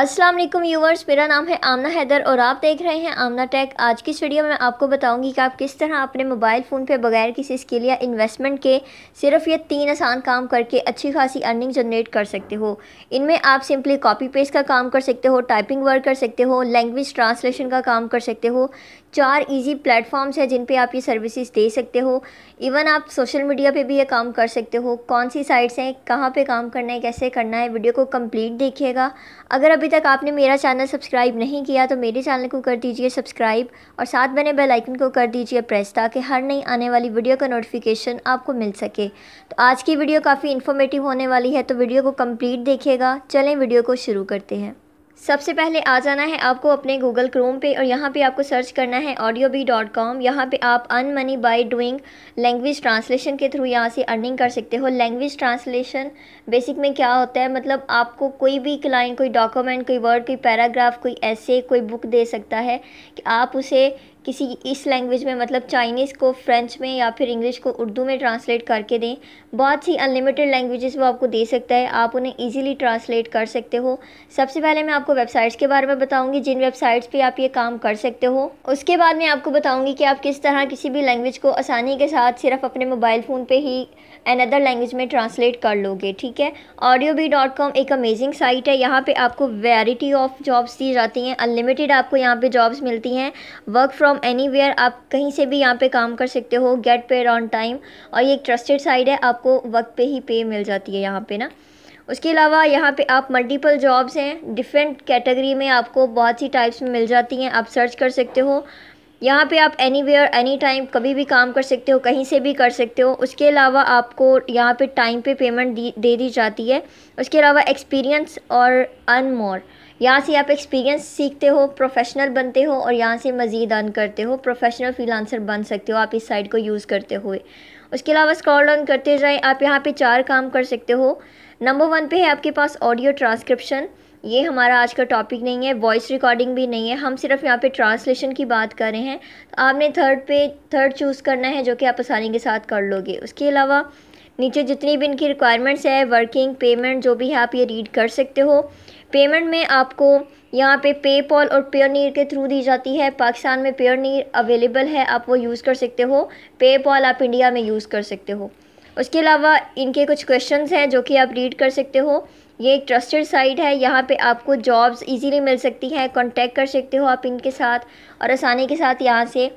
अस्सलाम वालेकुम मेरा नाम है आमना हैदर और आप देख रहे हैं आमना टेक आज की इस वीडियो में आपको बताऊंगी कि आप किस तरह अपने मोबाइल फ़ोन पे बगैर किसी स्किल या इन्वेस्टमेंट के सिर्फ ये तीन आसान काम करके अच्छी खासी अर्निंग जनरेट कर सकते हो इनमें आप सिंपली कॉपी पेस्ट का काम कर सकते हो टाइपिंग वर्क कर सकते हो लैंग्वेज ट्रांसलेशन का काम कर सकते हो चार ईजी प्लेटफॉर्म्स हैं जिन पर आप ये सर्विसेज दे सकते हो इवन आप सोशल मीडिया पर भी ये काम कर सकते हो कौन सी साइट्स हैं कहाँ पर काम करना है कैसे करना है वीडियो को कम्प्लीट देखिएगा अगर अभी तक आपने मेरा चैनल सब्सक्राइब नहीं किया तो मेरे चैनल को कर दीजिए सब्सक्राइब और साथ बने बेल आइकन को कर दीजिए प्रेस ताकि हर नई आने वाली वीडियो का नोटिफिकेशन आपको मिल सके तो आज की वीडियो काफ़ी इन्फॉर्मेटिव होने वाली है तो वीडियो को कम्प्लीट देखिएगा चलें वीडियो को शुरू करते हैं सबसे पहले आ जाना है आपको अपने गूगल क्रोम पे और यहाँ पे आपको सर्च करना है ऑडियो बी डॉट कॉम यहाँ पर आप earn money by doing language translation के थ्रू यहाँ से अर्निंग कर सकते हो लैंग्वेज ट्रांसलेशन बेसिक में क्या होता है मतलब आपको कोई भी क्लाइंट कोई डॉक्यूमेंट कोई वर्ड कोई पैराग्राफ कोई ऐसे कोई बुक दे सकता है कि आप उसे किसी इस लैंग्वेज में मतलब चाइनीज़ को फ्रेंच में या फिर इंग्लिश को उर्दू में ट्रांसलेट करके दें बहुत सी अनलिमिटेड लैंग्वेजेस वो आपको दे सकता है आप उन्हें इजीली ट्रांसलेट कर सकते हो सबसे पहले मैं आपको वेबसाइट्स के बारे में बताऊंगी जिन वेबसाइट्स पे आप ये काम कर सकते हो उसके बाद मैं आपको बताऊँगी कि आप किस तरह किसी भी लैंग्वेज को आसानी के साथ सिर्फ अपने मोबाइल फ़ोन पर ही अनदर लैंग्वेज में ट्रांसलेट कर लोगे ठीक है ऑडियो बी डॉट कॉम एक अमेजिंग साइट है यहाँ पर आपको वेराइटी ऑफ जॉब्स दी जाती हैं अनलिमिटेड आपको यहाँ पर जॉब्स मिलती हैं work from from anywhere आप कहीं से भी यहाँ पे काम कर सकते हो गेट पेड ऑन टाइम और ये एक ट्रस्टेड साइड है आपको वक्त पे ही पे मिल जाती है यहाँ पे ना उसके अलावा यहाँ पे आप मल्टीपल जॉब्स हैं डिफरेंट कैटेगरी में आपको बहुत सी टाइप्स में मिल जाती हैं आप सर्च कर सकते हो यहाँ पे आप एनी वेयर एनी टाइम कभी भी काम कर सकते हो कहीं से भी कर सकते हो उसके अलावा आपको यहाँ पे टाइम पे पेमेंट दे दी जाती है उसके अलावा एक्सपीरियंस और अन मोर यहाँ से आप एक्सपीरियंस सीखते हो प्रोफेशनल बनते हो और यहाँ से मज़ीद अर्न करते हो प्रोफेशनल फ्रीलांसर बन सकते हो आप इस साइट को यूज़ करते हुए उसके अलावा स्क्रॉल डाउन करते जाए आप यहाँ पे चार काम कर सकते हो नंबर वन पे है आपके पास ऑडियो ट्रांसक्रिप्शन ये हमारा आज का टॉपिक नहीं है वॉइस रिकॉर्डिंग भी नहीं है हम सिर्फ यहाँ पे ट्रांसलेशन की बात कर रहे हैं तो आपने थर्ड पे थर्ड चूज़ करना है जो कि आप आसानी के साथ कर लोगे उसके अलावा नीचे जितनी भी इनकी रिक्वायरमेंट्स है वर्किंग पेमेंट जो भी है आप ये रीड कर सकते हो पेमेंट में आपको यहाँ पे पेपॉल और नीर के थ्रू दी जाती है पाकिस्तान में नीर अवेलेबल है आप वो यूज़ कर सकते हो पेपॉल आप इंडिया में यूज़ कर सकते हो उसके अलावा इनके कुछ क्वेश्चंस हैं जो कि आप रीड कर सकते हो ये एक ट्रस्टेड साइट है यहाँ पे आपको जॉब्स इजीली मिल सकती हैं कांटेक्ट कर सकते हो आप इनके साथ और आसानी के साथ यहाँ से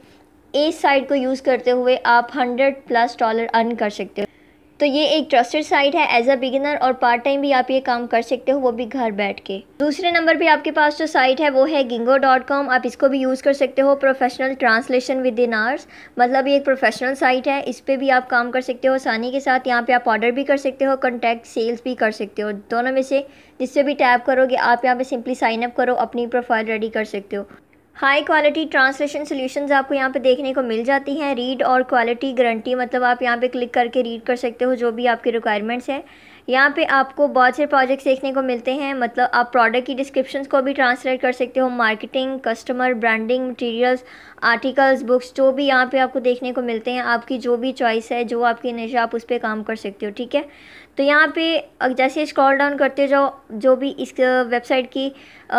इस साइट को यूज़ करते हुए आप हंड्रेड प्लस डॉलर अर्न कर सकते हो तो ये एक ट्रस्टेड साइट है एज अ बिगिनर और पार्ट टाइम भी आप ये काम कर सकते हो वो भी घर बैठ के दूसरे नंबर पे आपके पास जो साइट है वो है गिंगो डॉट कॉम आप इसको भी यूज़ कर सकते हो professional translation within hours मतलब ये एक प्रोफेशनल साइट है इस पर भी आप काम कर सकते हो आसानी के साथ यहाँ पर आप ऑर्डर भी कर सकते हो कॉन्टैक्ट सेल्स भी कर सकते हो दोनों में से जिससे भी टैप करोगे आप यहाँ पर सिंपली साइनअप करो अपनी प्रोफाइल रेडी कर सकते हो हाई क्वालिटी ट्रांसलेशन सॉल्यूशंस आपको यहाँ पे देखने को मिल जाती हैं रीड और क्वालिटी गारंटी मतलब आप यहाँ पे क्लिक करके रीड कर सकते हो जो भी आपके रिक्वायरमेंट्स हैं यहाँ पे आपको बहुत से प्रोजेक्ट्स देखने को मिलते हैं मतलब आप प्रोडक्ट की डिस्क्रिप्शन को भी ट्रांसलेट कर सकते हो marketing customer branding materials articles books जो भी यहाँ पे आपको देखने को मिलते हैं आपकी जो भी चॉइस है जो आपकी निशा आप उस पर काम कर सकते हो ठीक है तो यहाँ पे जैसे स्क्रॉल डाउन करते जाओ जो भी इस वेबसाइट की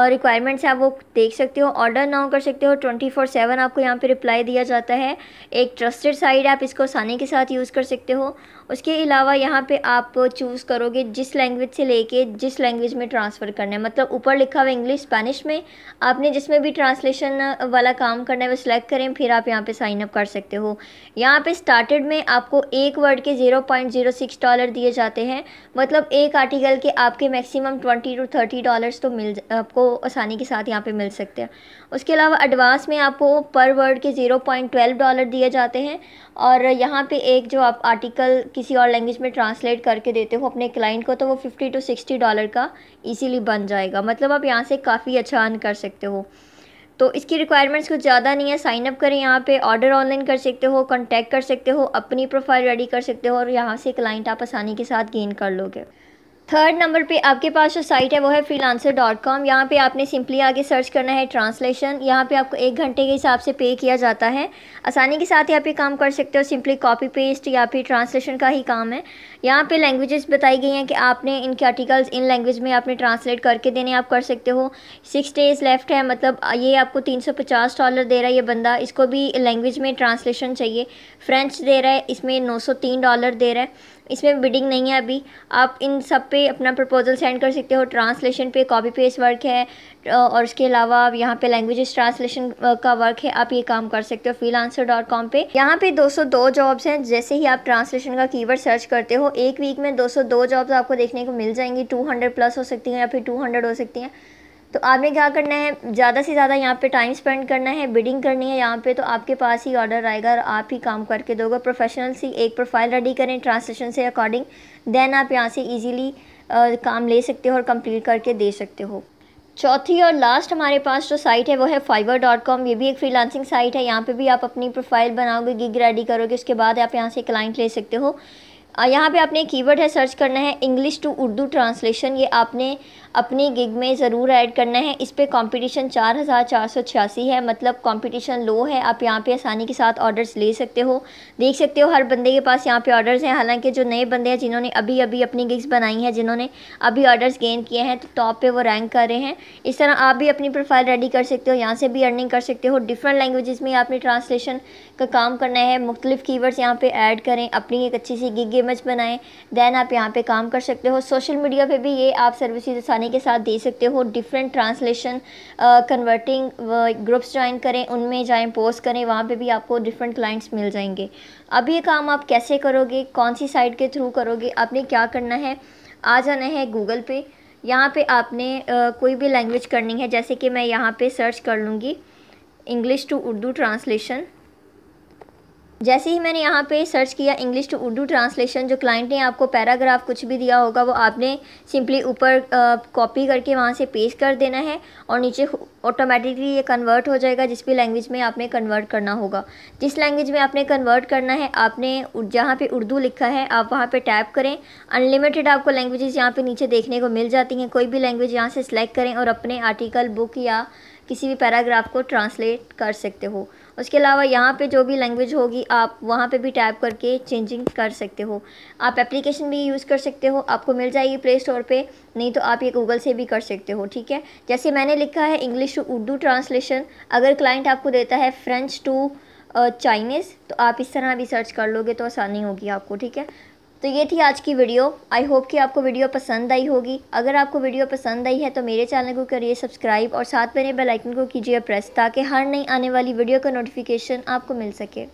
रिक्वायरमेंट्स है वो देख सकते हो ऑर्डर नाउ कर सकते हो ट्वेंटी फोर सेवन आपको यहाँ पे रिप्लाई दिया जाता है एक ट्रस्टेड साइट आप इसको आसानी के साथ यूज़ कर सकते हो उसके अलावा यहाँ पे आप चूज़ करोगे जिस लैंग्वेज से लेके जिस लैंग्वेज में ट्रांसफ़र करना है मतलब ऊपर लिखा हुआ इंग्लिश स्पेनिश में आपने जिसमें भी ट्रांसलेशन वाला काम करना है वो सिलेक्ट करें फिर आप यहाँ पे साइन अप कर सकते हो यहाँ पे स्टार्टेड में आपको एक वर्ड के zero point zero six dollar दिए जाते हैं मतलब एक आर्टिकल के आपके maximum twenty to thirty dollars तो मिल आपको आसानी के साथ यहाँ पर मिल सकते हैं उसके अलावा एडवांस में आपको पर वर्ड के ज़ीरो पॉइंट ट्वेल्व डॉलर दिए जाते हैं और यहाँ पर एक जो आप आर्टिकल किसी और लैंग्वेज में ट्रांसलेट करके देते हो अपने क्लाइंट को तो वो फिफ्टी टू सिक्सटी डॉलर का ईजीली बन जाएगा मतलब आप यहाँ से काफ़ी अच्छा अर्न कर सकते हो तो इसकी रिक्वायरमेंट्स कुछ ज़्यादा नहीं है साइन अप करें यहाँ पे ऑर्डर ऑनलाइन कर सकते हो कॉन्टैक्ट कर सकते हो अपनी प्रोफाइल रेडी कर सकते हो और यहाँ से क्लाइंट आप आसानी के साथ गेन कर लोगे थर्ड नंबर पे आपके पास जो साइट है वो है लांसर डॉट कॉम यहाँ पर आपने सिंपली आगे सर्च करना है ट्रांसलेशन यहाँ पे आपको एक घंटे के हिसाब से पे किया जाता है आसानी के साथ यहाँ पे काम कर सकते हो सिंपली कॉपी पेस्ट या फिर ट्रांसलेशन का ही काम है यहाँ पे लैंग्वेजेस बताई गई हैं कि आपने इनके आर्टिकल्स इन लैंग्वेज में आपने ट्रांसलेट करके देने आप कर सकते हो सिक्स डेज लेफ्ट है मतलब ये आपको तीन सौ पचास डॉलर दे रहा है ये बंदा इसको भी लैंग्वेज में ट्रांसलेशन चाहिए फ्रेंच दे रहा है इसमें नौ सौ तीन डॉलर दे रहा है इसमें बिडिंग नहीं है अभी आप इन सब पे अपना प्रपोज़ल सेंड कर सकते हो ट्रांसलेशन पे कॉपी पेस्ट वर्क है और उसके अलावा यहाँ पे लैंग्वेजेस ट्रांसलेशन का वर्क है आप ये काम कर सकते हो फील आंसर डॉट कॉम पर यहाँ पे दो जॉब्स हैं जैसे ही आप ट्रांसलेशन का कीवर्ड सर्च करते हो एक वीक में 202 जॉब्स आपको देखने को मिल जाएंगी 200 प्लस हो सकती हैं या फिर 200 हो सकती हैं तो आपने क्या करना है ज़्यादा से ज़्यादा यहाँ पे टाइम स्पेंड करना है बिडिंग करनी है यहाँ पे तो आपके पास ही ऑर्डर आएगा और आप ही काम करके दोगे प्रोफेशनल सी एक प्रोफाइल रेडी करें ट्रांसलेशन से अकॉर्डिंग देन आप यहाँ से ईजीली काम ले सकते हो और कंप्लीट करके दे सकते हो चौथी और लास्ट हमारे पास जो साइट है वो है फाइवर डॉट कॉम ये भी एक फ्रीलांसिंग साइट है यहाँ पे भी आप अपनी प्रोफाइल बनाओगे गिग रेडी करोगे उसके बाद आप यहाँ से क्लाइंट ले सकते हो यहाँ पे आपने कीवर्ड है सर्च करना है इंग्लिश टू उर्दू ट्रांसलेशन ये आपने अपनी गिग में ज़रूर ऐड करना है इस पर कॉम्पिटिशन चार हज़ार चार सौ छियासी है मतलब कॉम्पिटिशन लो है आप यहाँ पे आसानी के साथ ऑर्डर्स ले सकते हो देख सकते हो हर बंदे के पास यहाँ पे ऑर्डर्स हैं हालांकि जो नए बंदे हैं जिन्होंने अभी अभी अपनी गिग्स बनाई हैं जिन्होंने अभी ऑर्डर्स गेन किए हैं तो टॉप पर वो रैंक कर रहे हैं इस तरह आप भी अपनी प्रोफाइल रेडी कर सकते हो यहाँ से भी अर्निंग कर सकते हो डिफरेंट लैंग्वेज में आपने ट्रांसलेशन का काम करना है मुख्तलिफ कीवर्ड्स यहाँ पर ऐड करें अपनी एक अच्छी सी गिग इमेज बनाएँ दैन आप यहाँ पर काम कर सकते हो सोशल मीडिया पर भी ये आप सर्विसेज आसानी आसानी के साथ दे सकते हो different translation converting groups join करें उनमें जाएं पोस्ट करें वहाँ पे भी आपको डिफरेंट क्लाइंट्स मिल जाएंगे अब ये काम आप कैसे करोगे कौन सी साइट के थ्रू करोगे आपने क्या करना है आ जाना है गूगल पे यहाँ पे आपने आ, कोई भी लैंग्वेज करनी है जैसे कि मैं यहाँ पे सर्च कर लूँगी इंग्लिश टू उर्दू ट्रांसलेशन जैसे ही मैंने यहाँ पे सर्च किया इंग्लिश टू उर्दू ट्रांसलेशन जो क्लाइंट ने आपको पैराग्राफ कुछ भी दिया होगा वो आपने सिंपली ऊपर कॉपी करके वहाँ से पेश कर देना है और नीचे ऑटोमेटिकली ये कन्वर्ट हो जाएगा जिस भी लैंग्वेज में आपने कन्वर्ट करना होगा जिस लैंग्वेज में आपने कन्वर्ट करना है आपने जहाँ पर उर्दू लिखा है आप वहाँ पर टैप करें अनलिमिटेड आपको लैंग्वेजेस यहाँ पर नीचे देखने को मिल जाती हैं कोई भी लैंग्वेज यहाँ से सिलेक्ट करें और अपने आर्टिकल बुक या किसी भी पैराग्राफ को ट्रांसलेट कर सकते हो उसके अलावा यहाँ पे जो भी लैंग्वेज होगी आप वहाँ पे भी टैप करके चेंजिंग कर सकते हो आप एप्लीकेशन भी यूज़ कर सकते हो आपको मिल जाएगी प्ले स्टोर पर नहीं तो आप ये गूगल से भी कर सकते हो ठीक है जैसे मैंने लिखा है इंग्लिश टू उर्दू ट्रांसलेशन अगर क्लाइंट आपको देता है फ्रेंच टू चाइनीज़ तो आप इस तरह भी सर्च कर लोगे तो आसानी होगी आपको ठीक है तो ये थी आज की वीडियो आई होप कि आपको वीडियो पसंद आई होगी अगर आपको वीडियो पसंद आई है तो मेरे चैनल को करिए सब्सक्राइब और साथ में बेल आइकन को कीजिए प्रेस ताकि हर नई आने वाली वीडियो का नोटिफिकेशन आपको मिल सके